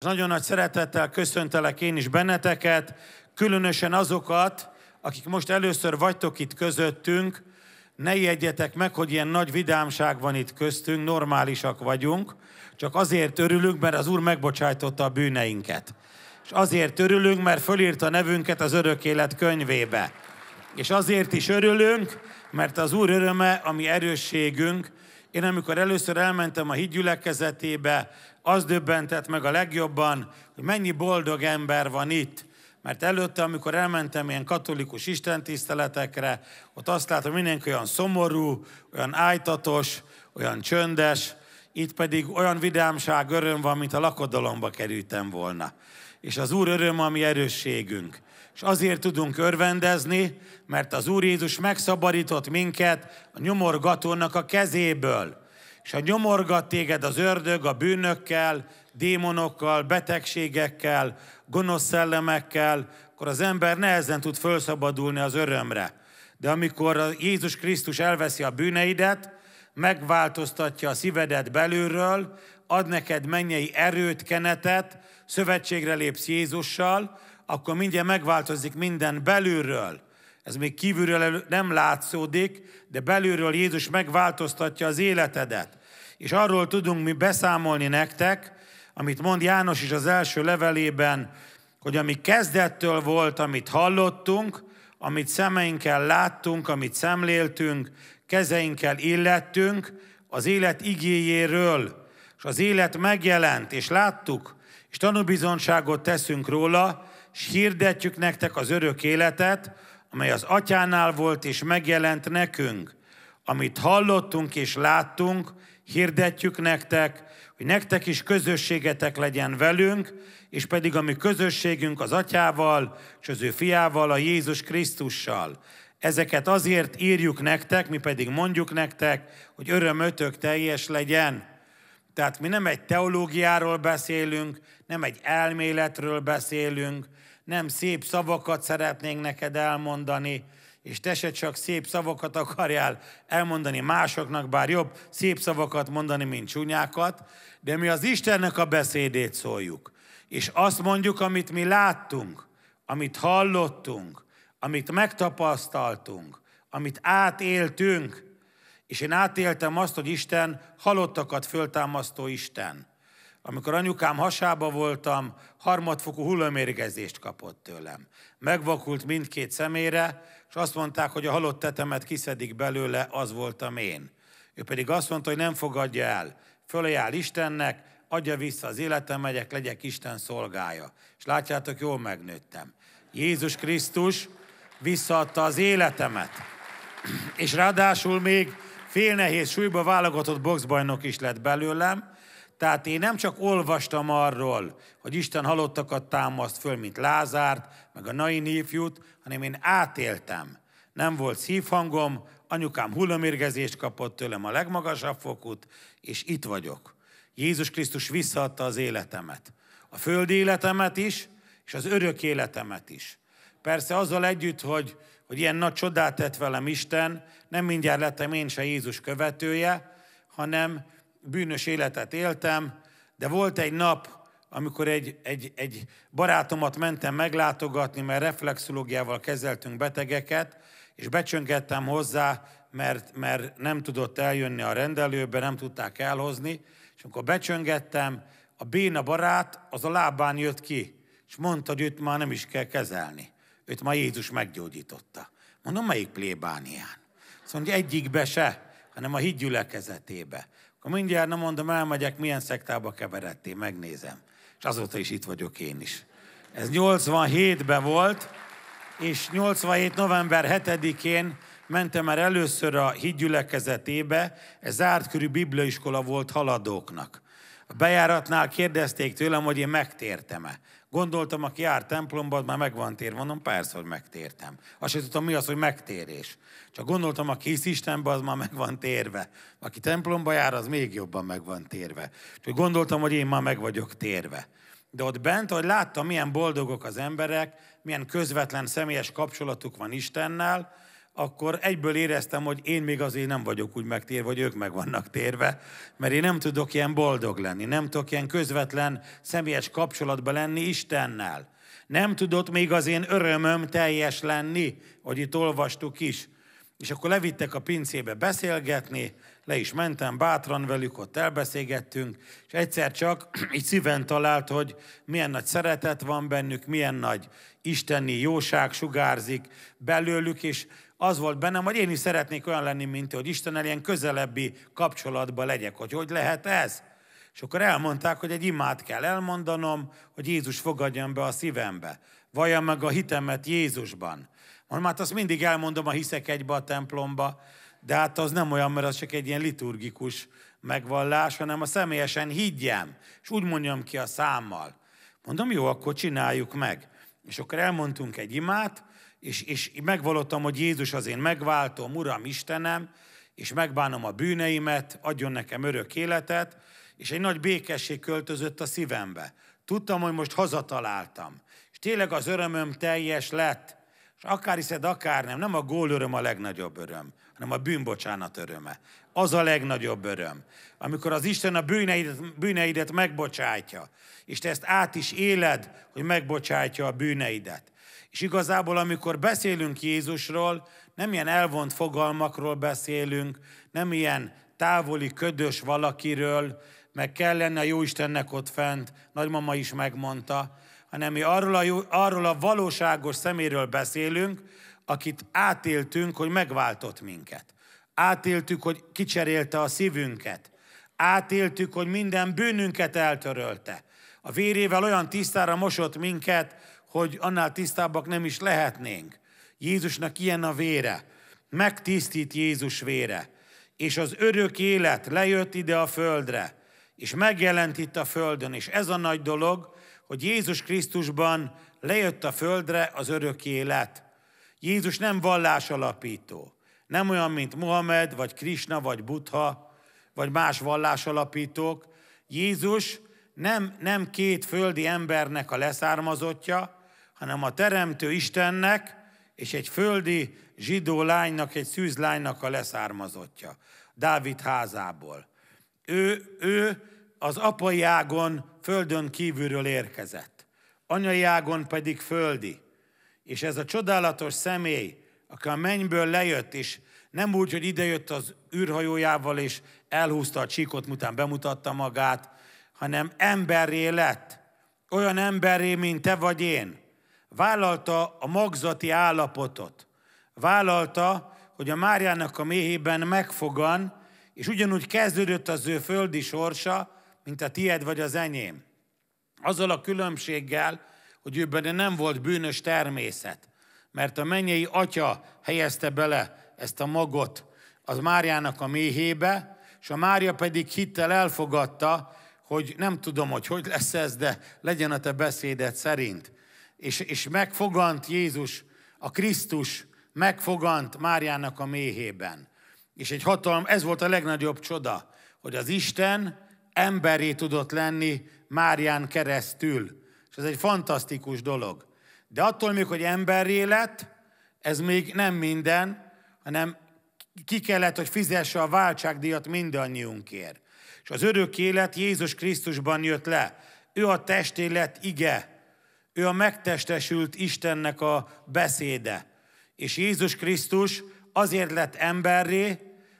Nagyon nagy szeretettel köszöntelek én is benneteket, különösen azokat, akik most először vagytok itt közöttünk. Ne ijedjetek meg, hogy ilyen nagy vidámság van itt köztünk, normálisak vagyunk, csak azért örülünk, mert az Úr megbocsájtotta a bűneinket. És azért örülünk, mert fölírta nevünket az örök élet könyvébe. És azért is örülünk, mert az Úr öröme, ami erősségünk, én amikor először elmentem a gyülekezetébe, az döbbentett meg a legjobban, hogy mennyi boldog ember van itt. Mert előtte, amikor elmentem ilyen katolikus istentiszteletekre, ott azt látom, mindenki olyan szomorú, olyan ájtatos, olyan csöndes, itt pedig olyan vidámság, öröm van, mint a lakodalomba kerültem volna. És az Úr öröm a mi erősségünk és azért tudunk örvendezni, mert az Úr Jézus megszabadított minket a nyomorgatónak a kezéből. És ha nyomorgat téged az ördög a bűnökkel, démonokkal, betegségekkel, gonosz szellemekkel, akkor az ember nehezen tud felszabadulni az örömre. De amikor Jézus Krisztus elveszi a bűneidet, megváltoztatja a szívedet belülről, ad neked mennyei erőt, kenetet, szövetségre lépsz Jézussal, akkor mindjárt megváltozik minden belülről. Ez még kívülről nem látszódik, de belülről Jézus megváltoztatja az életedet. És arról tudunk mi beszámolni nektek, amit mond János is az első levelében, hogy ami kezdettől volt, amit hallottunk, amit szemeinkkel láttunk, amit szemléltünk, kezeinkkel illettünk, az élet igéjéről, és az élet megjelent, és láttuk, és tanúbizonságot teszünk róla, s hirdetjük nektek az örök életet, amely az atyánál volt és megjelent nekünk. Amit hallottunk és láttunk, hirdetjük nektek, hogy nektek is közösségetek legyen velünk, és pedig a mi közösségünk az atyával és az ő fiával, a Jézus Krisztussal. Ezeket azért írjuk nektek, mi pedig mondjuk nektek, hogy örömötök teljes legyen. Tehát mi nem egy teológiáról beszélünk, nem egy elméletről beszélünk, nem szép szavakat szeretnénk neked elmondani, és te se csak szép szavakat akarjál elmondani másoknak, bár jobb szép szavakat mondani, mint csúnyákat, de mi az Istennek a beszédét szóljuk. És azt mondjuk, amit mi láttunk, amit hallottunk, amit megtapasztaltunk, amit átéltünk, és én átéltem azt, hogy Isten halottakat föltámasztó Isten. Amikor anyukám hasába voltam, harmadfokú hullamérgezést kapott tőlem. Megvakult mindkét szemére, és azt mondták, hogy a halott tetemet kiszedik belőle, az voltam én. Ő pedig azt mondta, hogy nem fogadja el. Fölé áll Istennek, adja vissza az életem, megyek, legyek Isten szolgája. És látjátok, jól megnőttem. Jézus Krisztus visszaadta az életemet. És ráadásul még fél nehéz súlyba válogatott boxbajnok is lett belőlem, tehát én nem csak olvastam arról, hogy Isten halottakat támaszt föl, mint Lázárt, meg a Nain ifjút, hanem én átéltem. Nem volt szívhangom, anyukám hullamérgezést kapott tőlem a legmagasabb fokút, és itt vagyok. Jézus Krisztus visszaadta az életemet. A földi életemet is, és az örök életemet is. Persze azzal együtt, hogy, hogy ilyen nagy csodát tett velem Isten, nem mindjárt lettem én se Jézus követője, hanem bűnös életet éltem, de volt egy nap, amikor egy, egy, egy barátomat mentem meglátogatni, mert reflexológiával kezeltünk betegeket, és becsöngettem hozzá, mert, mert nem tudott eljönni a rendelőbe, nem tudták elhozni, és amikor becsöngettem, a béna barát az a lábán jött ki, és mondta, hogy őt már nem is kell kezelni. Őt már Jézus meggyógyította. Mondom, melyik plébánián? Azt mondja, egyikbe se, hanem a hídgyülekezetébe. Akkor mindjárt, nem mondom, elmegyek, milyen szektába keveredtél, megnézem. És azóta is itt vagyok én is. Ez 87-ben volt, és 87. november 7-én mentem már először a hídgyülekezetébe, ez zárt körű bibliaiskola volt haladóknak. A bejáratnál kérdezték tőlem, hogy én megtértem-e. Gondoltam, aki jár templomban, már megvan tér. Mondom, persze, hogy megtértem. Azt sem tudtam, mi az, hogy megtérés. Csak gondoltam, aki hisz Istenben, az már megvan térve. Aki templomba jár, az még jobban megvan térve. Csak gondoltam, hogy én már meg vagyok térve. De ott bent, hogy láttam, milyen boldogok az emberek, milyen közvetlen személyes kapcsolatuk van Istennel, akkor egyből éreztem, hogy én még azért nem vagyok úgy megtérve, vagy ők meg vannak térve, mert én nem tudok ilyen boldog lenni, nem tudok ilyen közvetlen személyes kapcsolatban lenni Istennel. Nem tudott még az én örömöm teljes lenni, hogy itt olvastuk is. És akkor levittek a pincébe beszélgetni, le is mentem bátran velük, ott elbeszélgettünk, és egyszer csak így szíven talált, hogy milyen nagy szeretet van bennük, milyen nagy isteni jóság sugárzik belőlük, és az volt bennem, hogy én is szeretnék olyan lenni, mint hogy Istennel ilyen közelebbi kapcsolatban legyek, hogy hogy lehet ez. És akkor elmondták, hogy egy imát kell elmondanom, hogy Jézus fogadjon be a szívembe. Vajon meg a hitemet Jézusban. Mondom, hát azt mindig elmondom, a hiszek egybe a templomba, de hát az nem olyan, mert az csak egy ilyen liturgikus megvallás, hanem a személyesen higgyem, és úgy mondjam ki a számmal. Mondom, jó, akkor csináljuk meg. És akkor elmondtunk egy imát, és, és megvalottam, hogy Jézus az én megváltom, Uram, Istenem, és megbánom a bűneimet, adjon nekem örök életet, és egy nagy békesség költözött a szívembe. Tudtam, hogy most hazataláltam. És tényleg az örömöm teljes lett. És akár hiszed, akár nem, nem a gól öröm a legnagyobb öröm, hanem a bűnbocsánat öröme. Az a legnagyobb öröm. Amikor az Isten a bűneidet, bűneidet megbocsátja, és te ezt át is éled, hogy megbocsátja a bűneidet. És igazából, amikor beszélünk Jézusról, nem ilyen elvont fogalmakról beszélünk, nem ilyen távoli, ködös valakiről, meg kell lenni a Jóistennek ott fent, nagymama is megmondta, hanem mi arról a, jó, arról a valóságos szeméről beszélünk, akit átéltünk, hogy megváltott minket. Átéltük, hogy kicserélte a szívünket. Átéltük, hogy minden bűnünket eltörölte. A vérével olyan tisztára mosott minket, hogy annál tisztábbak nem is lehetnénk. Jézusnak ilyen a vére. Megtisztít Jézus vére. És az örök élet lejött ide a földre, és megjelent itt a földön. És ez a nagy dolog, hogy Jézus Krisztusban lejött a földre az örök élet. Jézus nem vallás alapító. Nem olyan, mint Mohamed, vagy Krishna, vagy Buddha, vagy más vallás alapítók. Jézus nem, nem két földi embernek a leszármazottja, hanem a Teremtő Istennek és egy földi zsidó lánynak, egy szűzlánynak a leszármazottja, Dávid házából. Ő, ő az apai ágon földön kívülről érkezett, anyai ágon pedig földi. És ez a csodálatos személy, aki a mennyből lejött, és nem úgy, hogy idejött az űrhajójával, és elhúzta a csíkot, mután bemutatta magát, hanem emberré lett. Olyan emberré, mint te vagy én. Vállalta a magzati állapotot. Vállalta, hogy a Máriának a méhében megfogan, és ugyanúgy kezdődött az ő földi sorsa, mint a tied vagy az enyém. Azzal a különbséggel, hogy ő benne nem volt bűnös természet, mert a mennyei atya helyezte bele ezt a magot az Máriának a méhébe, és a Mária pedig hittel elfogadta, hogy nem tudom, hogy hogy lesz ez, de legyen a te beszédet szerint és, és megfogant Jézus, a Krisztus megfogant Máriának a méhében. És egy hatalom, ez volt a legnagyobb csoda, hogy az Isten emberé tudott lenni Márián keresztül. És ez egy fantasztikus dolog. De attól még, hogy emberré lett, ez még nem minden, hanem ki kellett, hogy fizesse a váltságdíjat mindannyiunkért. És az örök élet Jézus Krisztusban jött le. Ő a testélet ige, ő a megtestesült Istennek a beszéde. És Jézus Krisztus azért lett emberré,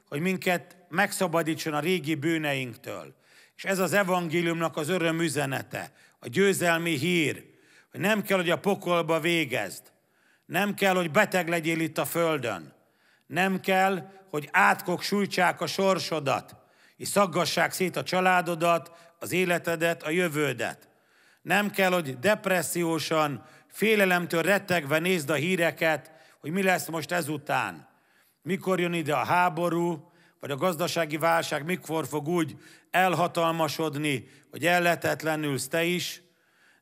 hogy minket megszabadítson a régi bűneinktől. És ez az evangéliumnak az öröm üzenete, a győzelmi hír, hogy nem kell, hogy a pokolba végezd, nem kell, hogy beteg legyél itt a földön, nem kell, hogy átkok sújtsák a sorsodat, és szaggassák szét a családodat, az életedet, a jövődet. Nem kell, hogy depressziósan, félelemtől rettegve nézd a híreket, hogy mi lesz most ezután. Mikor jön ide a háború, vagy a gazdasági válság, mikor fog úgy elhatalmasodni, hogy elletetlenülsz te is.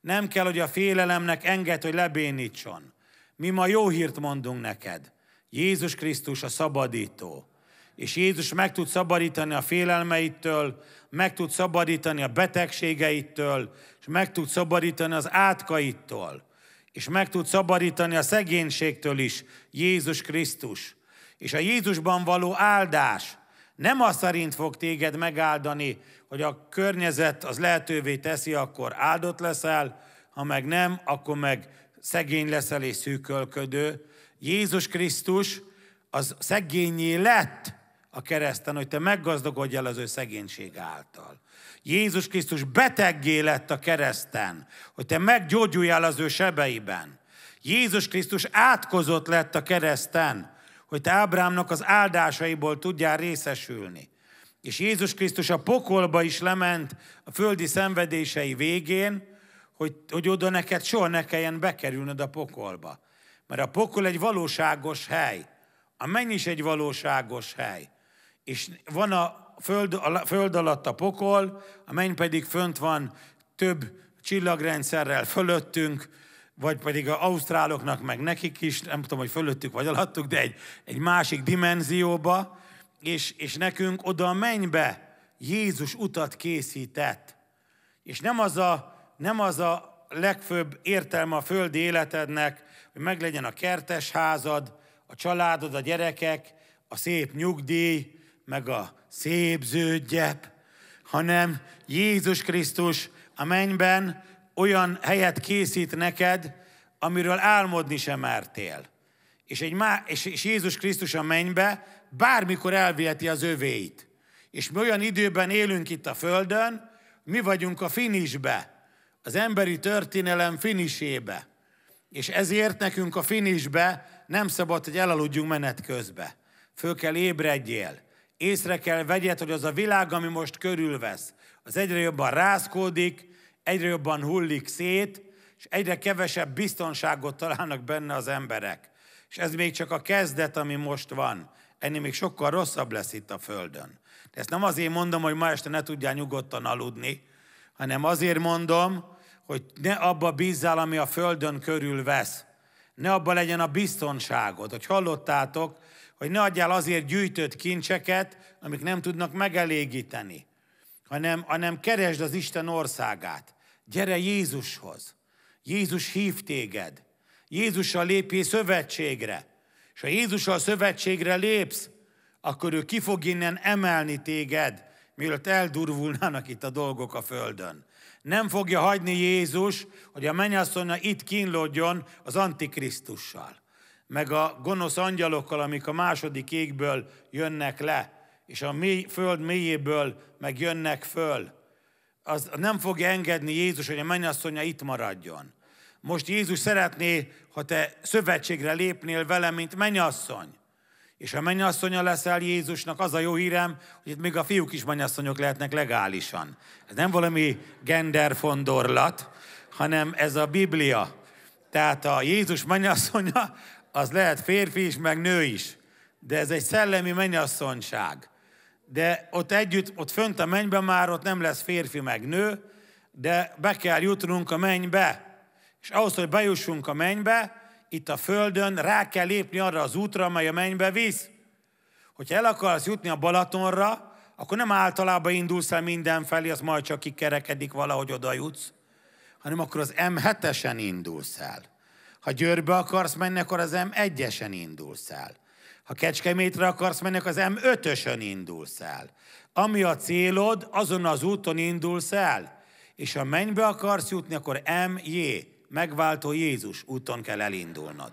Nem kell, hogy a félelemnek enged, hogy lebénítson. Mi ma jó hírt mondunk neked. Jézus Krisztus a szabadító. És Jézus meg tud szabadítani a félelmeittől, meg tud szabadítani a betegségeitől, és meg tud szabadítani az átkaittól, és meg tud szabadítani a szegénységtől is Jézus Krisztus. És a Jézusban való áldás nem az szerint fog téged megáldani, hogy a környezet az lehetővé teszi, akkor áldott leszel, ha meg nem, akkor meg szegény leszel és szűkölködő. Jézus Krisztus az szegényé lett, a kereszten, hogy te meggazdagodjál az ő szegénység által. Jézus Krisztus beteggé lett a kereszten, hogy te meggyógyuljál az ő sebeiben. Jézus Krisztus átkozott lett a kereszten, hogy te Ábrámnak az áldásaiból tudjál részesülni. És Jézus Krisztus a pokolba is lement a földi szenvedései végén, hogy, hogy oda neked soha ne kelljen bekerülnöd a pokolba. Mert a pokol egy valóságos hely. A menny is egy valóságos hely és van a föld, a föld alatt a pokol, a menny pedig fönt van több csillagrendszerrel fölöttünk, vagy pedig az ausztráloknak, meg nekik is, nem tudom, hogy fölöttük vagy alattuk, de egy, egy másik dimenzióba, és, és nekünk oda a mennybe Jézus utat készített. És nem az a, nem az a legfőbb értelme a földi életednek, hogy meglegyen a kertes házad, a családod, a gyerekek, a szép nyugdíj, meg a szép zöld gyep, hanem Jézus Krisztus a mennyben olyan helyet készít neked, amiről álmodni sem mertél. És, egy má, és, és Jézus Krisztus a mennybe bármikor elviheti az övéit. És mi olyan időben élünk itt a Földön, mi vagyunk a finisbe, az emberi történelem finisébe. És ezért nekünk a finisbe nem szabad, hogy elaludjunk menet közbe. Föl kell ébredjél. Észre kell vegyed, hogy az a világ, ami most körülvesz, az egyre jobban rázkódik, egyre jobban hullik szét, és egyre kevesebb biztonságot találnak benne az emberek. És ez még csak a kezdet, ami most van. Ennél még sokkal rosszabb lesz itt a Földön. De ezt nem azért mondom, hogy ma este ne tudjál nyugodtan aludni, hanem azért mondom, hogy ne abba bízzál, ami a Földön körül vesz. Ne abba legyen a biztonságod. Hogy hallottátok, hogy ne adjál azért gyűjtött kincseket, amik nem tudnak megelégíteni, hanem, hanem keresd az Isten országát. Gyere Jézushoz. Jézus hív téged. Jézussal lépjél szövetségre. És ha Jézussal szövetségre lépsz, akkor ő ki fog innen emelni téged, mielőtt eldurvulnának itt a dolgok a földön. Nem fogja hagyni Jézus, hogy a mennyasszonya itt kínlódjon az Antikrisztussal meg a gonosz angyalokkal, amik a második égből jönnek le, és a mély, föld mélyéből meg jönnek föl, az nem fogja engedni Jézus, hogy a mennyasszonya itt maradjon. Most Jézus szeretné, ha te szövetségre lépnél vele, mint mennyasszony. És ha mennyasszonya leszel Jézusnak, az a jó hírem, hogy itt még a fiúk is mennyasszonyok lehetnek legálisan. Ez nem valami genderfondorlat, hanem ez a Biblia. Tehát a Jézus mennyasszonya az lehet férfi is, meg nő is. De ez egy szellemi mennyasszonyság. De ott együtt, ott fönt a mennyben már ott nem lesz férfi meg nő, de be kell jutnunk a mennybe. És ahhoz, hogy bejussunk a mennybe, itt a földön rá kell lépni arra az útra, amely a mennybe visz. Hogyha el akarsz jutni a Balatonra, akkor nem általában indulsz el mindenfelé, az majd csak kikerekedik valahogy oda jutsz, hanem akkor az M7-esen indulsz el. Ha Győrbe akarsz menni, akkor az M1-esen indulsz el. Ha Kecskemétre akarsz menni, akkor az M5-ösön indulsz el. Ami a célod, azon az úton indulsz el. És ha mennybe akarsz jutni, akkor MJ, megváltó Jézus úton kell elindulnod.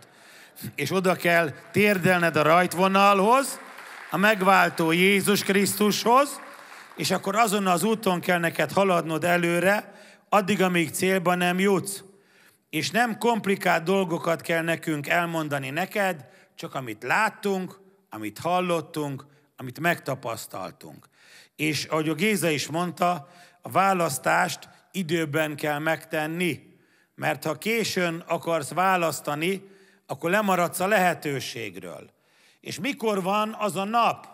És oda kell térdelned a rajtvonalhoz, a megváltó Jézus Krisztushoz, és akkor azon az úton kell neked haladnod előre, addig, amíg célba nem jutsz és nem komplikált dolgokat kell nekünk elmondani neked, csak amit láttunk, amit hallottunk, amit megtapasztaltunk. És ahogy a Géza is mondta, a választást időben kell megtenni, mert ha későn akarsz választani, akkor lemaradsz a lehetőségről. És mikor van az a nap,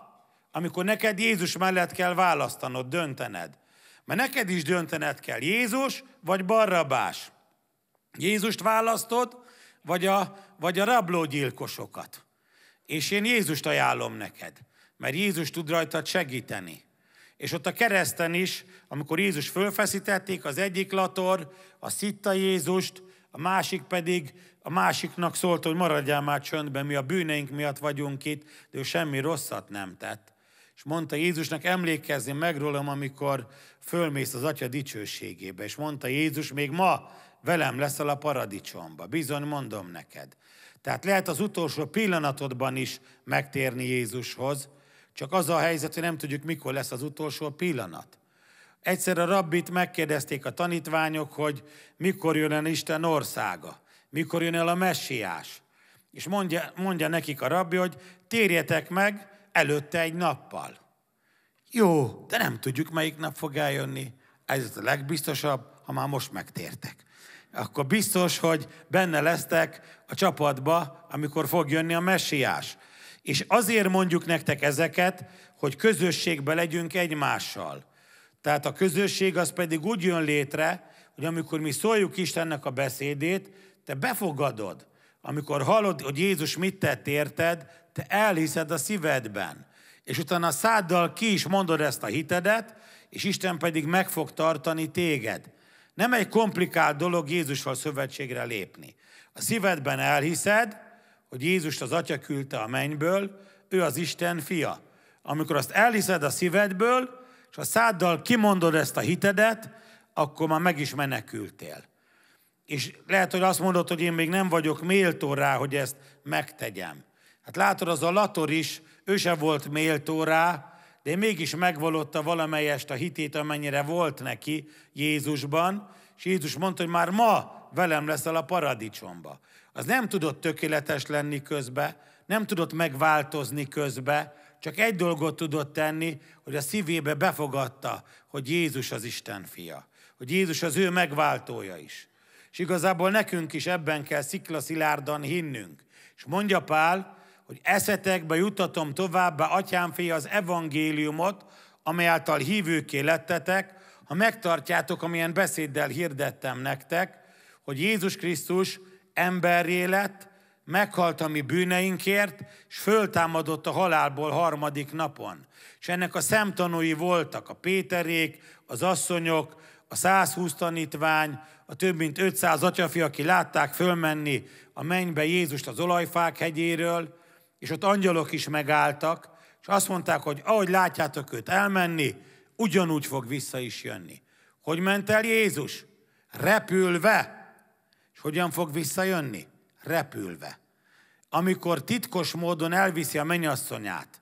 amikor neked Jézus mellett kell választanod, döntened? Mert neked is döntened kell, Jézus vagy Barrabás. Jézust választod, vagy a, vagy a rablógyilkosokat. És én Jézust ajánlom neked, mert Jézus tud rajtad segíteni. És ott a kereszten is, amikor Jézus fölfeszítették, az egyik lator, a szitta Jézust, a másik pedig a másiknak szólt, hogy maradjál már csöndben, mi a bűneink miatt vagyunk itt, de ő semmi rosszat nem tett. És mondta Jézusnak, emlékezni meg rólam, amikor fölmész az Atya dicsőségébe. És mondta Jézus, még ma velem leszel a paradicsomba. Bizony, mondom neked. Tehát lehet az utolsó pillanatodban is megtérni Jézushoz, csak az a helyzet, hogy nem tudjuk, mikor lesz az utolsó pillanat. Egyszer a rabbit megkérdezték a tanítványok, hogy mikor jön el Isten országa, mikor jön el a messiás. És mondja, mondja nekik a rabbi, hogy térjetek meg, előtte egy nappal. Jó, de nem tudjuk, melyik nap fog eljönni. Ez a legbiztosabb, ha már most megtértek. Akkor biztos, hogy benne lesztek a csapatba, amikor fog jönni a messiás. És azért mondjuk nektek ezeket, hogy közösségbe legyünk egymással. Tehát a közösség az pedig úgy jön létre, hogy amikor mi szóljuk Istennek a beszédét, te befogadod amikor hallod, hogy Jézus mit tett érted, te elhiszed a szívedben. És utána a száddal ki is mondod ezt a hitedet, és Isten pedig meg fog tartani téged. Nem egy komplikált dolog Jézusval szövetségre lépni. A szívedben elhiszed, hogy Jézust az Atya küldte a mennyből, ő az Isten fia. Amikor azt elhiszed a szívedből, és a száddal kimondod ezt a hitedet, akkor már meg is menekültél. És lehet, hogy azt mondod, hogy én még nem vagyok méltó rá, hogy ezt megtegyem. Hát látod, az a Lator is, ő sem volt méltó rá, de mégis megvalotta valamelyest a hitét, amennyire volt neki Jézusban, és Jézus mondta, hogy már ma velem leszel a paradicsomba. Az nem tudott tökéletes lenni közbe, nem tudott megváltozni közbe, csak egy dolgot tudott tenni, hogy a szívébe befogadta, hogy Jézus az Isten fia, hogy Jézus az ő megváltója is. És igazából nekünk is ebben kell sziklaszilárdan hinnünk. És mondja Pál, hogy eszetekbe jutatom továbbá, atyám fia, az evangéliumot, amely által hívőké lettetek, ha megtartjátok, amilyen beszéddel hirdettem nektek, hogy Jézus Krisztus emberré lett, meghalt a mi bűneinkért, és föltámadott a halálból harmadik napon. És ennek a szemtanúi voltak a Péterék, az asszonyok, a 120 tanítvány, a több mint 500 atyafi, aki látták fölmenni a mennybe Jézust az olajfák hegyéről, és ott angyalok is megálltak, és azt mondták, hogy ahogy látjátok őt elmenni, ugyanúgy fog vissza is jönni. Hogy ment el Jézus? Repülve. És hogyan fog visszajönni? Repülve. Amikor titkos módon elviszi a mennyasszonyát,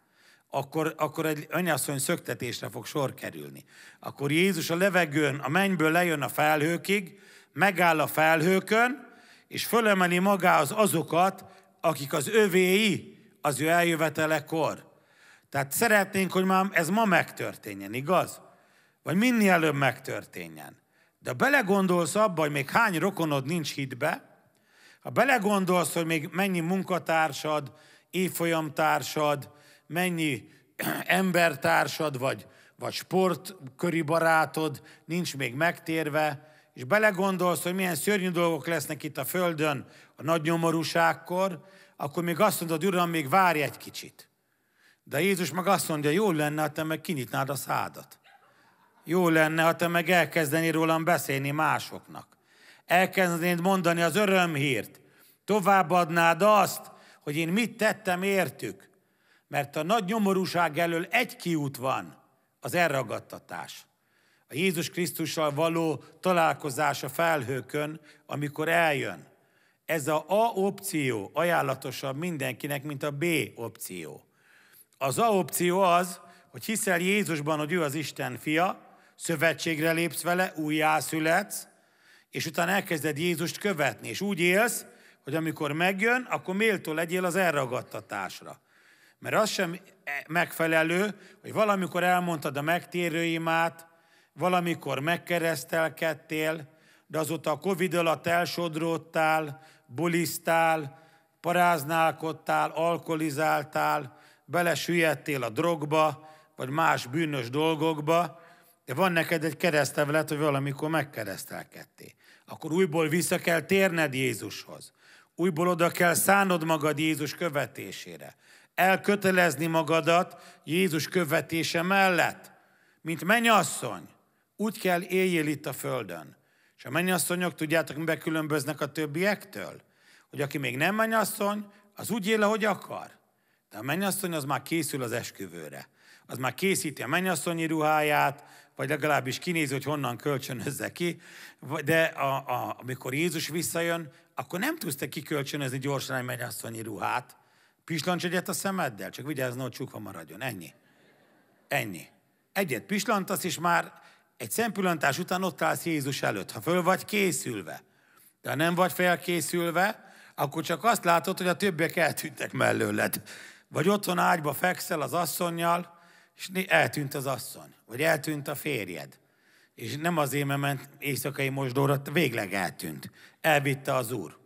akkor, akkor egy anyasszony szöktetésre fog sor kerülni. Akkor Jézus a levegőn, a mennyből lejön a felhőkig, megáll a felhőkön, és fölemeli magához azokat, akik az övéi az ő eljövetelekor. Tehát szeretnénk, hogy már ez ma megtörténjen, igaz? Vagy minél előbb megtörténjen. De belegondolsz abba, hogy még hány rokonod nincs hitbe, ha belegondolsz, hogy még mennyi munkatársad, évfolyamtársad, mennyi embertársad vagy, vagy sportköri barátod nincs még megtérve, és belegondolsz, hogy milyen szörnyű dolgok lesznek itt a Földön a nagy nyomorúságkor, akkor még azt mondod, Uram, még várj egy kicsit. De Jézus meg azt mondja, jó lenne, ha te meg kinyitnád a szádat. Jó lenne, ha te meg elkezdenél rólam beszélni másoknak. Elkezdenéd mondani az örömhírt. Továbbadnád azt, hogy én mit tettem értük mert a nagy nyomorúság elől egy kiút van, az elragadtatás. A Jézus Krisztussal való találkozás a felhőkön, amikor eljön. Ez a A opció ajánlatosabb mindenkinek, mint a B opció. Az A opció az, hogy hiszel Jézusban, hogy ő az Isten fia, szövetségre lépsz vele, újjászületsz, és utána elkezded Jézust követni, és úgy élsz, hogy amikor megjön, akkor méltó legyél az elragadtatásra. Mert az sem e, megfelelő, hogy valamikor elmondtad a megtérőimát, valamikor megkeresztelkedtél, de azóta a Covid alatt elsodródtál, bulisztál, paráználkodtál, alkoholizáltál, belesüllyedtél a drogba, vagy más bűnös dolgokba, de van neked egy keresztevlet, hogy valamikor megkeresztelkedtél. Akkor újból vissza kell térned Jézushoz. Újból oda kell szánod magad Jézus követésére elkötelezni magadat Jézus követése mellett. Mint mennyasszony, úgy kell éljél itt a földön. És a mennyasszonyok, tudjátok, miben különböznek a többiektől? Hogy aki még nem mennyasszony, az úgy él, ahogy akar. De a mennyasszony az már készül az esküvőre. Az már készíti a mennyasszonyi ruháját, vagy legalábbis kinéz, hogy honnan kölcsönözze ki. De a, a, amikor Jézus visszajön, akkor nem tudsz te kikölcsönözni gyorsan egy mennyasszonyi ruhát, Pislancs egyet a szemeddel, csak vigyázz, hogy csukva maradjon. Ennyi. Ennyi. Egyet pislantasz, és már egy szempillantás után ott állsz Jézus előtt, ha föl vagy készülve. De ha nem vagy felkészülve, akkor csak azt látod, hogy a többiek eltűntek mellőled. Vagy otthon ágyba fekszel az asszonnyal, és eltűnt az asszony, vagy eltűnt a férjed. És nem az éme ment éjszakai mosdóra, végleg eltűnt. Elvitte az úr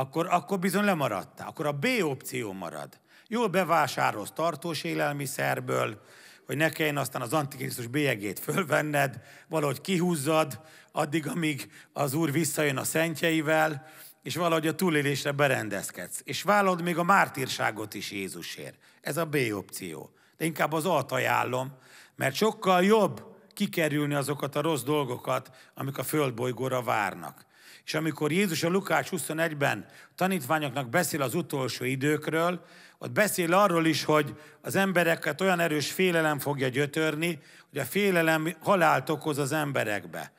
akkor, akkor bizony lemaradtál. Akkor a B opció marad. Jól bevásárolsz tartós élelmiszerből, hogy ne kelljen aztán az antikrisztus bélyegét fölvenned, valahogy kihúzzad, addig, amíg az Úr visszajön a szentjeivel, és valahogy a túlélésre berendezkedsz. És vállalod még a mártírságot is Jézusért. Ez a B opció. De inkább az alt ajánlom, mert sokkal jobb kikerülni azokat a rossz dolgokat, amik a földbolygóra várnak. És amikor Jézus a Lukács 21-ben tanítványoknak beszél az utolsó időkről, ott beszél arról is, hogy az embereket olyan erős félelem fogja gyötörni, hogy a félelem halált okoz az emberekbe.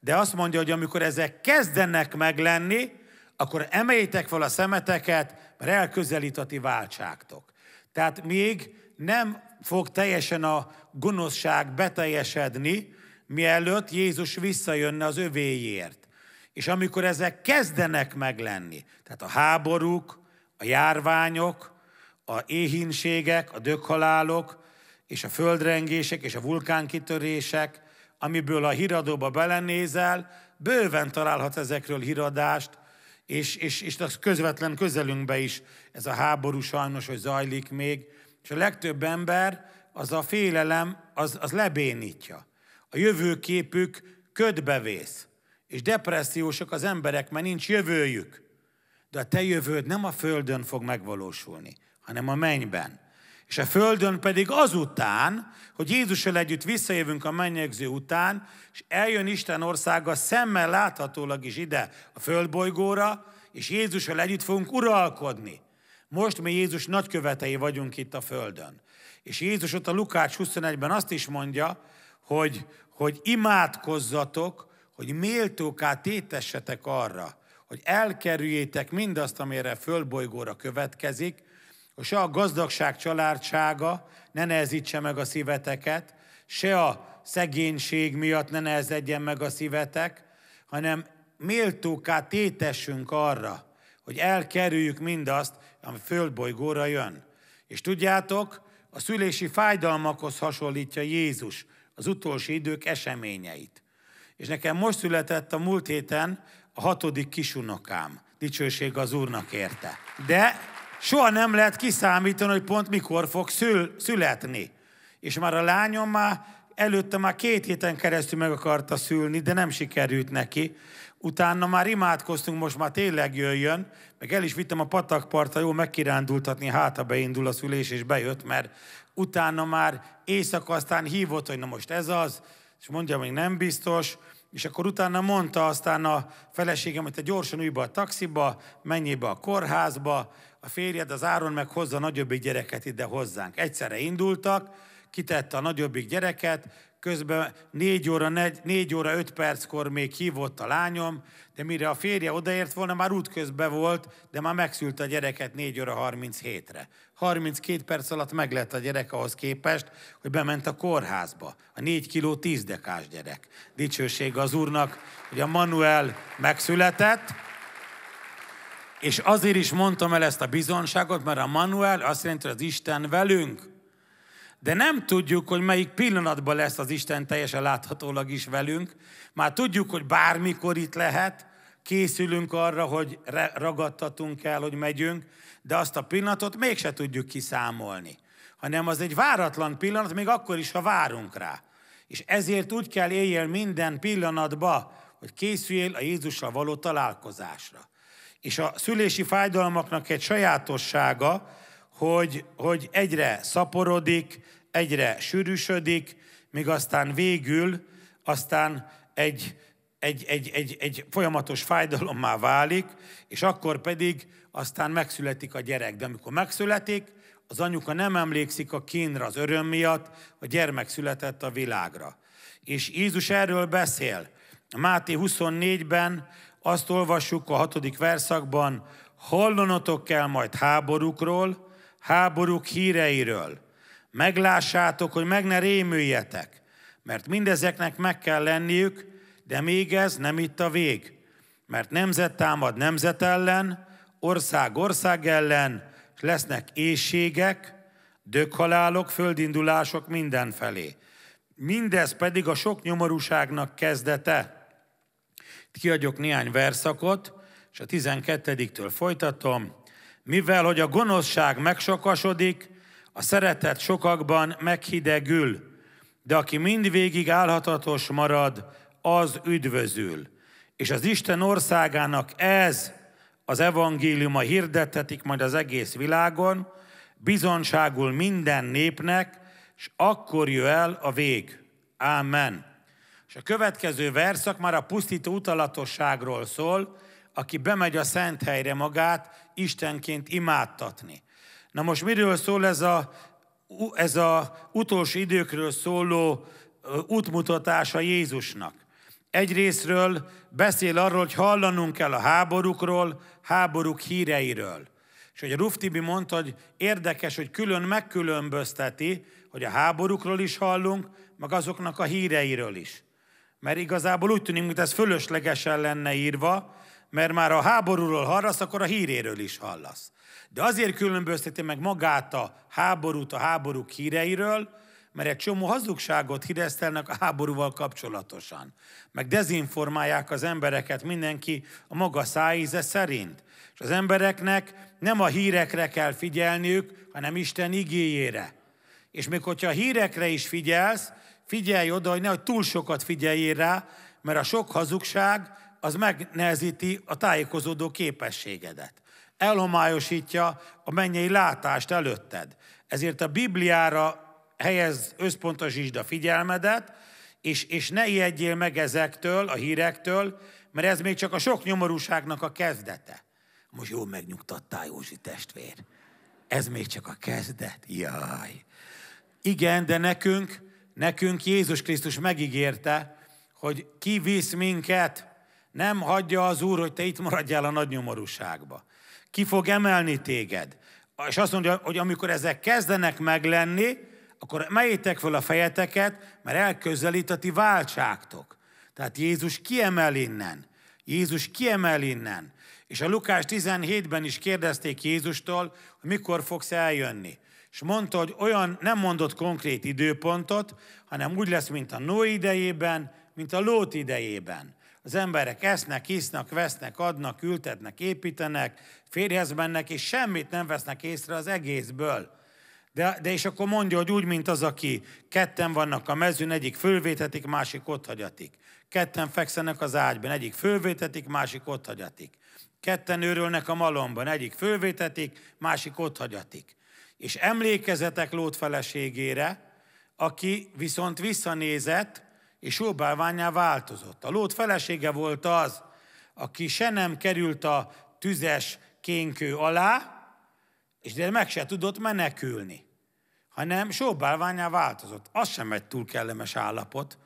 De azt mondja, hogy amikor ezek kezdenek meglenni, akkor emeljétek fel a szemeteket, mert elközelít a ti váltságtok. Tehát még nem fog teljesen a gonoszság beteljesedni, mielőtt Jézus visszajönne az övéért. És amikor ezek kezdenek meglenni, tehát a háborúk, a járványok, a éhínségek, a dökhalálok, és a földrengések, és a vulkánkitörések, amiből a híradóba belenézel, bőven találhat ezekről híradást, és, és, és az közvetlen közelünkbe is ez a háború sajnos, hogy zajlik még, és a legtöbb ember az a félelem, az, az lebénítja. A jövőképük ködbevész és depressziósak az emberek, mert nincs jövőjük. De a te jövőd nem a földön fog megvalósulni, hanem a mennyben. És a földön pedig azután, hogy Jézussal együtt visszajövünk a mennyegző után, és eljön Isten országa szemmel láthatólag is ide a földbolygóra, és Jézussal együtt fogunk uralkodni. Most mi Jézus nagykövetei vagyunk itt a földön. És Jézus ott a Lukács 21-ben azt is mondja, hogy, hogy imádkozzatok, hogy méltóká tétessetek arra, hogy elkerüljétek mindazt, amire fölbolygóra következik, hogy se a gazdagság családsága ne nehezítse meg a szíveteket, se a szegénység miatt ne nehezedjen meg a szívetek, hanem méltóká tétessünk arra, hogy elkerüljük mindazt, ami fölbolygóra jön. És tudjátok, a szülési fájdalmakhoz hasonlítja Jézus az utolsó idők eseményeit. És nekem most született a múlt héten a hatodik kisunokám. Dicsőség az Úrnak érte. De soha nem lehet kiszámítani, hogy pont mikor fog szül, születni. És már a lányom már előtte már két héten keresztül meg akarta szülni, de nem sikerült neki. Utána már imádkoztunk, most már tényleg jöjjön, meg el is vittem a patakpartra, jó megkirándultatni, hát ha beindul a szülés, és bejött, mert utána már éjszaka aztán hívott, hogy na most ez az, és mondja, hogy nem biztos, és akkor utána mondta aztán a feleségem, hogy te gyorsan ülj be a taxiba, menj be a kórházba, a férjed az áron meg hozza a nagyobbik gyereket ide hozzánk. Egyszerre indultak, kitette a nagyobbik gyereket, közben 4 óra, 4, 4 óra 5 perckor még hívott a lányom, de mire a férje odaért volna, már útközben volt, de már megszült a gyereket 4 óra 37-re. 32 perc alatt meg lett a gyerek ahhoz képest, hogy bement a kórházba. A 4 kiló 10 dekás gyerek. Dicsőség az úrnak, hogy a Manuel megszületett, és azért is mondtam el ezt a bizonságot, mert a Manuel azt jelenti, hogy az Isten velünk. De nem tudjuk, hogy melyik pillanatban lesz az Isten teljesen láthatólag is velünk. Már tudjuk, hogy bármikor itt lehet, készülünk arra, hogy ragadtatunk el, hogy megyünk, de azt a pillanatot mégse tudjuk kiszámolni. Hanem az egy váratlan pillanat, még akkor is, ha várunk rá. És ezért úgy kell éljél minden pillanatba, hogy készüljél a Jézussal való találkozásra. És a szülési fájdalmaknak egy sajátossága, hogy, hogy egyre szaporodik, egyre sűrűsödik, míg aztán végül, aztán egy egy, egy, egy, egy folyamatos fájdalommá válik, és akkor pedig aztán megszületik a gyerek. De amikor megszületik, az anyuka nem emlékszik a kínra, az öröm miatt, a gyermek született a világra. És Jézus erről beszél. Máté 24-ben azt olvassuk a hatodik verszakban, Hallanatok kell majd háborúkról, háborúk híreiről. Meglássátok, hogy meg ne rémüljetek, mert mindezeknek meg kell lenniük, de még ez nem itt a vég, mert nemzet támad nemzet ellen, ország ország ellen, és lesznek éjségek, dökhalálok, földindulások mindenfelé. Mindez pedig a sok nyomorúságnak kezdete. Kiadjuk néhány verszakot, és a 12-től folytatom. Mivel, hogy a gonoszság megsokasodik, a szeretet sokakban meghidegül, de aki mindvégig álhatatos marad, az üdvözül. És az Isten országának ez az evangéliuma hirdethetik majd az egész világon, bizonságul minden népnek, és akkor jö el a vég. Amen. És a következő verszak már a pusztító utalatosságról szól, aki bemegy a szent helyre magát Istenként imádtatni. Na most miről szól ez a, ez a utolsó időkről szóló útmutatása Jézusnak? egyrésztről beszél arról, hogy hallanunk kell a háborúkról, háborúk híreiről. És hogy a Ruf Tibi mondta, hogy érdekes, hogy külön megkülönbözteti, hogy a háborúkról is hallunk, meg azoknak a híreiről is. Mert igazából úgy tűnik, mint ez fölöslegesen lenne írva, mert már a háborúról hallasz, akkor a híréről is hallasz. De azért különbözteti meg magát a háborút a háborúk híreiről, mert egy csomó hazugságot hidesztelnek a háborúval kapcsolatosan. Meg dezinformálják az embereket mindenki a maga szájíze szerint. És az embereknek nem a hírekre kell figyelniük, hanem Isten igéjére. És még hogyha a hírekre is figyelsz, figyelj oda, hogy nehogy túl sokat figyeljél rá, mert a sok hazugság az megnehezíti a tájékozódó képességedet. Elhomályosítja a mennyei látást előtted. Ezért a Bibliára helyez összpontosítsd a figyelmedet, és, és ne ijedjél meg ezektől, a hírektől, mert ez még csak a sok nyomorúságnak a kezdete. Most jól megnyugtattál, Józsi testvér. Ez még csak a kezdet. Jaj. Igen, de nekünk, nekünk Jézus Krisztus megígérte, hogy kivisz minket, nem hagyja az Úr, hogy te itt maradjál a nagy nyomorúságba. Ki fog emelni téged? És azt mondja, hogy amikor ezek kezdenek meglenni, akkor emeljétek föl a fejeteket, mert elközelít a ti váltságtok. Tehát Jézus kiemel innen. Jézus kiemel innen. És a Lukás 17-ben is kérdezték Jézustól, hogy mikor fogsz eljönni. És mondta, hogy olyan nem mondott konkrét időpontot, hanem úgy lesz, mint a Noé idejében, mint a Lót idejében. Az emberek esznek, isznak, vesznek, adnak, ültetnek, építenek, férjhez mennek, és semmit nem vesznek észre az egészből. De, de és akkor mondja, hogy úgy, mint az, aki ketten vannak a mezőn, egyik fölvétetik, másik ott hagyatik. Ketten fekszenek az ágyban, egyik fölvétetik, másik ott hagyatik. Ketten őrülnek a malomban, egyik fölvétetik, másik ott hagyatik. És emlékezetek Lót feleségére, aki viszont visszanézett, és jobbálványá változott. A Lót felesége volt az, aki se nem került a tüzes kénkő alá, és de meg se tudott menekülni, hanem sóbálványá változott. Az sem egy túl kellemes állapot,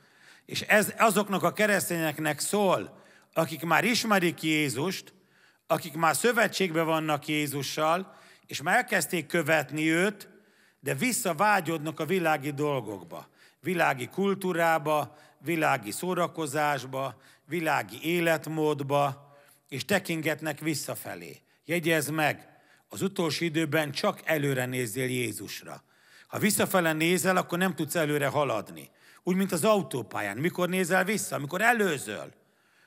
és ez azoknak a keresztényeknek szól, akik már ismerik Jézust, akik már szövetségben vannak Jézussal, és már elkezdték követni őt, de visszavágyodnak a világi dolgokba. Világi kultúrába, világi szórakozásba, világi életmódba, és tekingetnek visszafelé. Jegyez meg, az utolsó időben csak előre nézzél Jézusra. Ha visszafele nézel, akkor nem tudsz előre haladni. Úgy, mint az autópályán. Mikor nézel vissza? Amikor előzöl.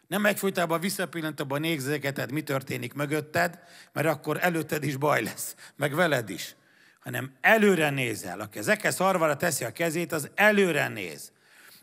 Nem egyfolytában visszapillantabb a nézegeted, mi történik mögötted, mert akkor előtted is baj lesz, meg veled is. Hanem előre nézel. Aki az eke szarvára teszi a kezét, az előre néz.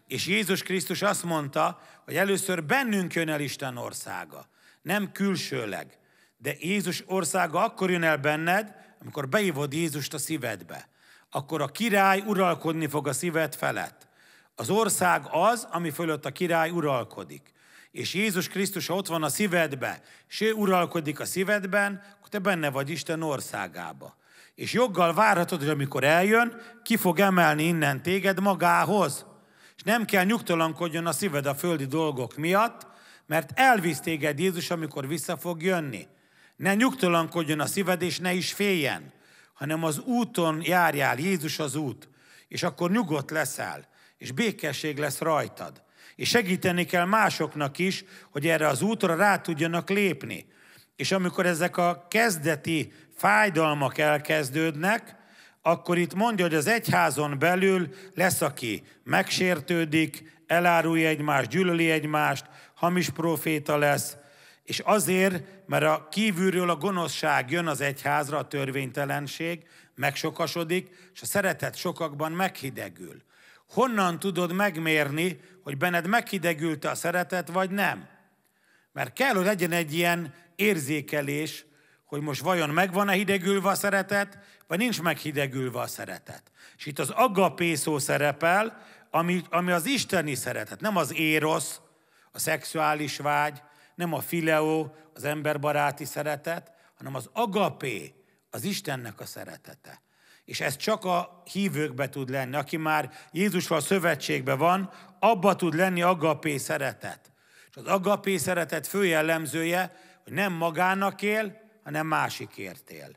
És Jézus Krisztus azt mondta, hogy először bennünk jön el Isten országa, nem külsőleg de Jézus országa akkor jön el benned, amikor beívod Jézust a szívedbe. Akkor a király uralkodni fog a szíved felett. Az ország az, ami fölött a király uralkodik. És Jézus Krisztus, ha ott van a szívedbe, és ő uralkodik a szívedben, akkor te benne vagy Isten országába. És joggal várhatod, hogy amikor eljön, ki fog emelni innen téged magához. És nem kell nyugtalankodjon a szíved a földi dolgok miatt, mert elvisz téged Jézus, amikor vissza fog jönni. Ne nyugtalankodjon a szíved, és ne is féljen, hanem az úton járjál, Jézus az út, és akkor nyugodt leszel, és békesség lesz rajtad. És segíteni kell másoknak is, hogy erre az útra rá tudjanak lépni. És amikor ezek a kezdeti fájdalmak elkezdődnek, akkor itt mondja, hogy az egyházon belül lesz, aki megsértődik, elárulja egymást, gyűlöli egymást, hamis proféta lesz, és azért, mert a kívülről a gonoszság jön az egyházra, a törvénytelenség, megsokasodik, és a szeretet sokakban meghidegül. Honnan tudod megmérni, hogy benned meghidegült a szeretet, vagy nem? Mert kell, hogy legyen egy ilyen érzékelés, hogy most vajon megvan-e hidegülve a szeretet, vagy nincs meghidegülve a szeretet. És itt az agapé szó szerepel, ami, ami az isteni szeretet, nem az érosz, a szexuális vágy, nem a fileó, az emberbaráti szeretet, hanem az agapé, az Istennek a szeretete. És ez csak a hívőkbe tud lenni, aki már Jézusval szövetségben van, abba tud lenni agapé szeretet. És az agapé szeretet fő jellemzője, hogy nem magának él, hanem másikért él.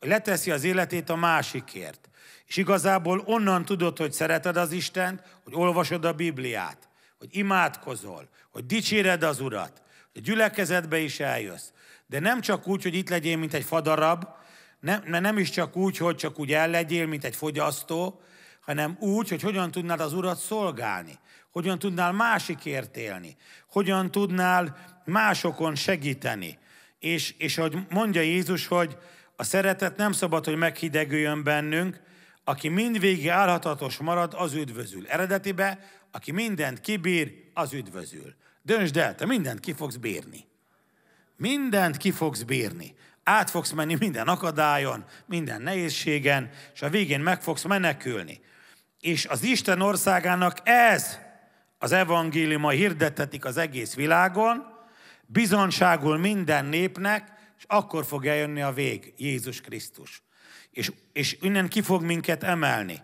Leteszi az életét a másikért. És igazából onnan tudod, hogy szereted az Istent, hogy olvasod a Bibliát, hogy imádkozol, hogy dicséred az Urat, de gyülekezetbe is eljössz. De nem csak úgy, hogy itt legyél, mint egy fadarab, nem, nem is csak úgy, hogy csak úgy el legyél, mint egy fogyasztó, hanem úgy, hogy hogyan tudnád az Urat szolgálni, hogyan tudnál másikért élni, hogyan tudnál másokon segíteni. És, és ahogy mondja Jézus, hogy a szeretet nem szabad, hogy meghidegüljön bennünk, aki mindvégig állhatatos marad, az üdvözül. Eredetibe, aki mindent kibír, az üdvözül. Döntsd el, te mindent ki fogsz bírni. Mindent ki fogsz bírni. Át fogsz menni minden akadályon, minden nehézségen, és a végén meg fogsz menekülni. És az Isten országának ez az evangéliuma hirdetetik az egész világon, bizonságul minden népnek, és akkor fog eljönni a vég, Jézus Krisztus. És, és innen ki fog minket emelni.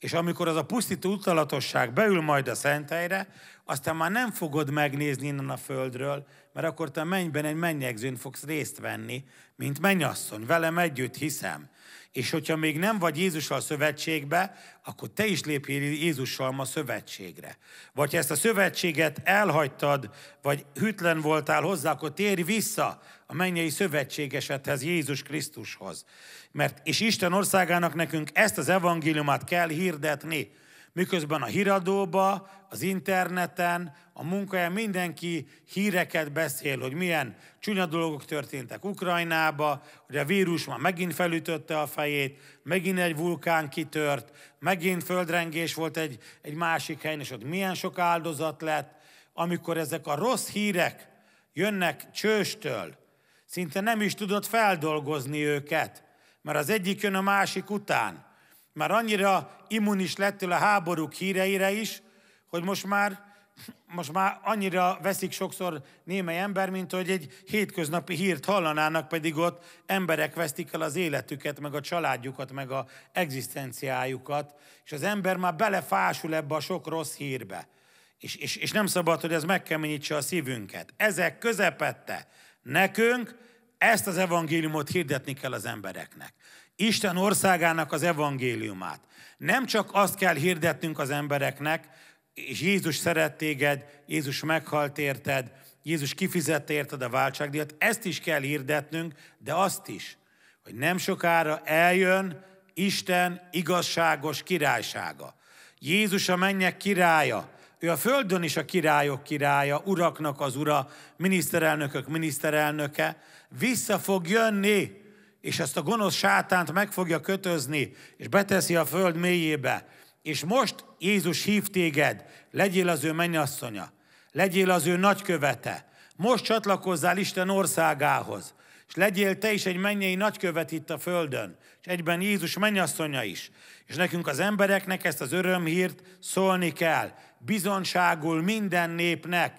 És amikor az a pusztító utalatosság beül majd a helyre, aztán már nem fogod megnézni innen a földről, mert akkor te mennyben egy mennyegzőn fogsz részt venni, mint mennyasszony, velem együtt hiszem. És hogyha még nem vagy Jézussal szövetségbe, akkor te is lépjél Jézussal ma szövetségre. Vagy ha ezt a szövetséget elhagytad, vagy hűtlen voltál hozzá, akkor térj vissza a mennyei szövetségesedhez, Jézus Krisztushoz. Mert és Isten országának nekünk ezt az evangéliumát kell hirdetni. Miközben a híradóba, az interneten, a munkahelyen mindenki híreket beszél, hogy milyen csúnya dolgok történtek Ukrajnába, hogy a vírus már megint felütötte a fejét, megint egy vulkán kitört, megint földrengés volt egy, egy másik helyen, és ott milyen sok áldozat lett. Amikor ezek a rossz hírek jönnek csőstől, szinte nem is tudod feldolgozni őket, mert az egyik jön a másik után – már annyira immunis lettél a háborúk híreire is, hogy most már, most már annyira veszik sokszor némely ember, mint hogy egy hétköznapi hírt hallanának, pedig ott emberek vesztik el az életüket, meg a családjukat, meg a egzisztenciájukat, és az ember már belefásul ebbe a sok rossz hírbe. És, és, és nem szabad, hogy ez megkeményítse a szívünket. Ezek közepette nekünk ezt az evangéliumot hirdetni kell az embereknek. Isten országának az evangéliumát. Nem csak azt kell hirdetnünk az embereknek, és Jézus szeret téged, Jézus meghalt érted, Jézus kifizette érted a váltságdíjat, ezt is kell hirdetnünk, de azt is, hogy nem sokára eljön Isten igazságos királysága. Jézus a mennyek királya, ő a földön is a királyok királya, uraknak az ura, miniszterelnökök miniszterelnöke, vissza fog jönni, és ezt a gonosz sátánt meg fogja kötözni, és beteszi a föld mélyébe. És most Jézus hív téged, legyél az ő mennyasszonya, legyél az ő nagykövete, most csatlakozzál Isten országához, és legyél te is egy mennyei nagykövet itt a földön, és egyben Jézus mennyasszonya is. És nekünk az embereknek ezt az örömhírt szólni kell, bizonságul minden népnek,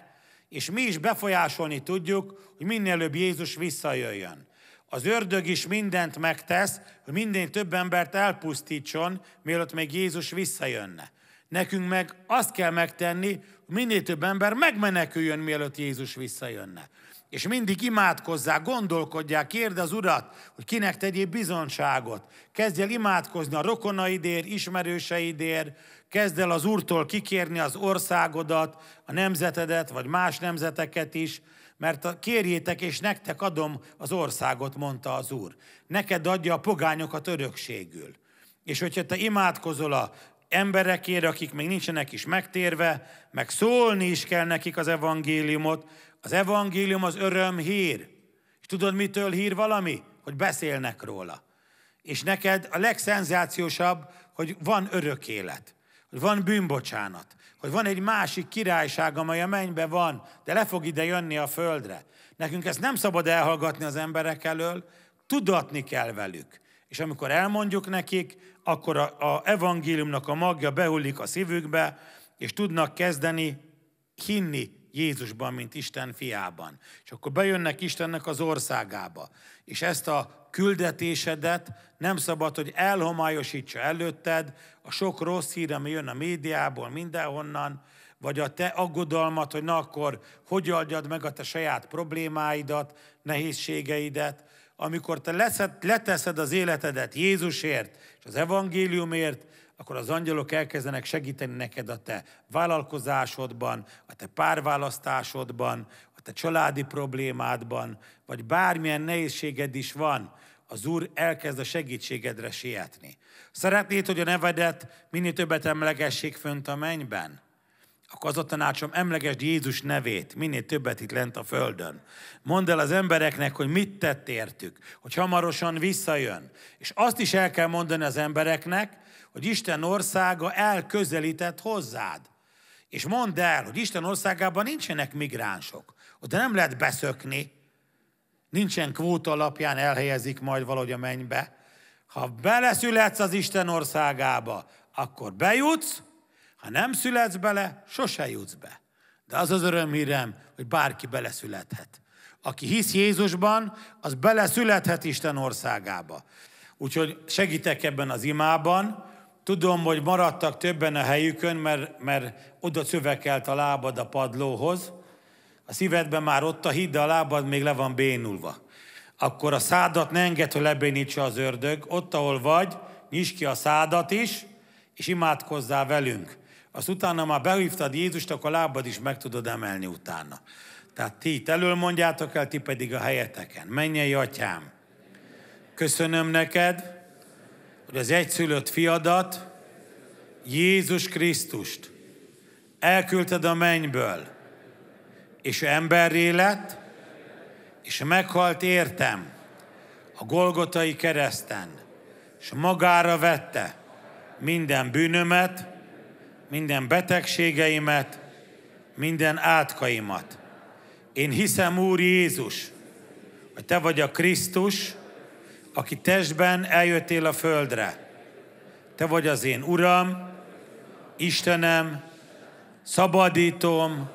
és mi is befolyásolni tudjuk, hogy minél előbb Jézus visszajöjjön. Az ördög is mindent megtesz, hogy minden több embert elpusztítson, mielőtt még Jézus visszajönne. Nekünk meg azt kell megtenni, hogy minél több ember megmeneküljön, mielőtt Jézus visszajönne. És mindig imádkozzák, gondolkodják, kérd az Urat, hogy kinek tegyél bizonságot. Kezdj el imádkozni a rokonaidért, ismerőseidért, kezd el az Úrtól kikérni az országodat, a nemzetedet, vagy más nemzeteket is, mert kérjétek, és nektek adom az országot, mondta az Úr. Neked adja a pogányokat örökségül. És hogyha te imádkozol a emberekért, akik még nincsenek is megtérve, meg szólni is kell nekik az evangéliumot, az evangélium az öröm hír. És tudod, mitől hír valami? Hogy beszélnek róla. És neked a legszenzációsabb, hogy van örök élet, hogy van bűnbocsánat, hogy van egy másik királyság, amely a mennybe van, de le fog ide jönni a földre. Nekünk ezt nem szabad elhallgatni az emberek elől, tudatni kell velük. És amikor elmondjuk nekik, akkor a, a evangéliumnak a magja behullik a szívükbe, és tudnak kezdeni hinni Jézusban, mint Isten fiában. És akkor bejönnek Istennek az országába. És ezt a küldetésedet nem szabad, hogy elhomályosítsa előtted a sok rossz hír, ami jön a médiából, mindenhonnan, vagy a te aggodalmat, hogy na akkor hogy adjad meg a te saját problémáidat, nehézségeidet, amikor te leszed, leteszed az életedet Jézusért és az evangéliumért, akkor az angyalok elkezdenek segíteni neked a te vállalkozásodban, a te párválasztásodban, a te családi problémádban, vagy bármilyen nehézséged is van, az Úr elkezd a segítségedre sietni. Szeretnéd, hogy a nevedet minél többet emlegessék fönt a mennyben? Akkor az a tanácsom, emlegesd Jézus nevét, minél többet itt lent a földön. Mondd el az embereknek, hogy mit tett értük, hogy hamarosan visszajön. És azt is el kell mondani az embereknek, hogy Isten országa elközelített hozzád. És mondd el, hogy Isten országában nincsenek migránsok. Ott nem lehet beszökni. Nincsen kvóta alapján elhelyezik majd valahogy a mennybe. Ha beleszületsz az Isten országába, akkor bejutsz, ha nem születsz bele, sose jutsz be. De az az örömhírem, hogy bárki beleszülethet. Aki hisz Jézusban, az beleszülethet Isten országába. Úgyhogy segítek ebben az imában, Tudom, hogy maradtak többen a helyükön, mert, mert oda szövekelt a lábad a padlóhoz, a szívedben már ott a híd, de a lábad még le van bénulva. Akkor a szádat ne enged, hogy lebénítsa az ördög. Ott, ahol vagy, nyisd ki a szádat is, és imádkozzál velünk. Azt utána már behívtad Jézust, akkor a lábad is meg tudod emelni utána. Tehát ti itt elől mondjátok el, ti pedig a helyeteken. el, atyám! Köszönöm neked, hogy az egyszülött fiadat, Jézus Krisztust elküldted a mennyből, és emberré lett, és meghalt értem a Golgotai kereszten, és magára vette minden bűnömet, minden betegségeimet, minden átkaimat. Én hiszem, Úr Jézus, hogy Te vagy a Krisztus, aki testben eljöttél a földre. Te vagy az én Uram, Istenem, szabadítom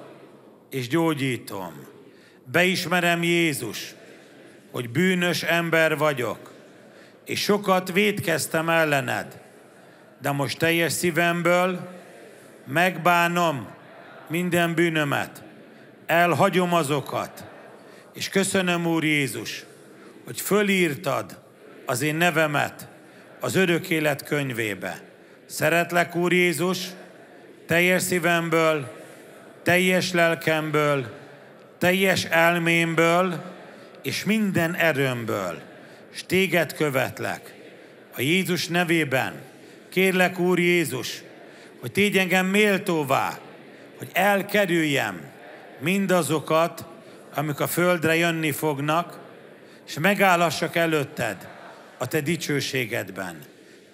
és gyógyítom. Beismerem Jézus, hogy bűnös ember vagyok, és sokat védkeztem ellened, de most teljes szívemből megbánom minden bűnömet, elhagyom azokat, és köszönöm, Úr Jézus, hogy fölírtad az én nevemet az örök élet könyvébe. Szeretlek, Úr Jézus, teljes szívemből, teljes lelkemből, teljes elmémből és minden erőmből, és téged követlek. A Jézus nevében kérlek, Úr Jézus, hogy tégy engem méltóvá, hogy elkerüljem mindazokat, amik a földre jönni fognak, és megállassak előtted a te dicsőségedben.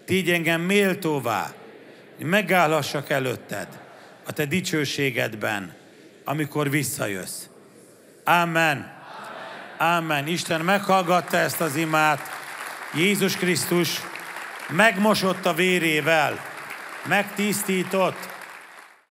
Tégy engem méltóvá, hogy megállhassak előtted a te dicsőségedben, amikor visszajössz. Amen. Amen. Isten meghallgatta ezt az imát. Jézus Krisztus megmosott a vérével, megtisztított,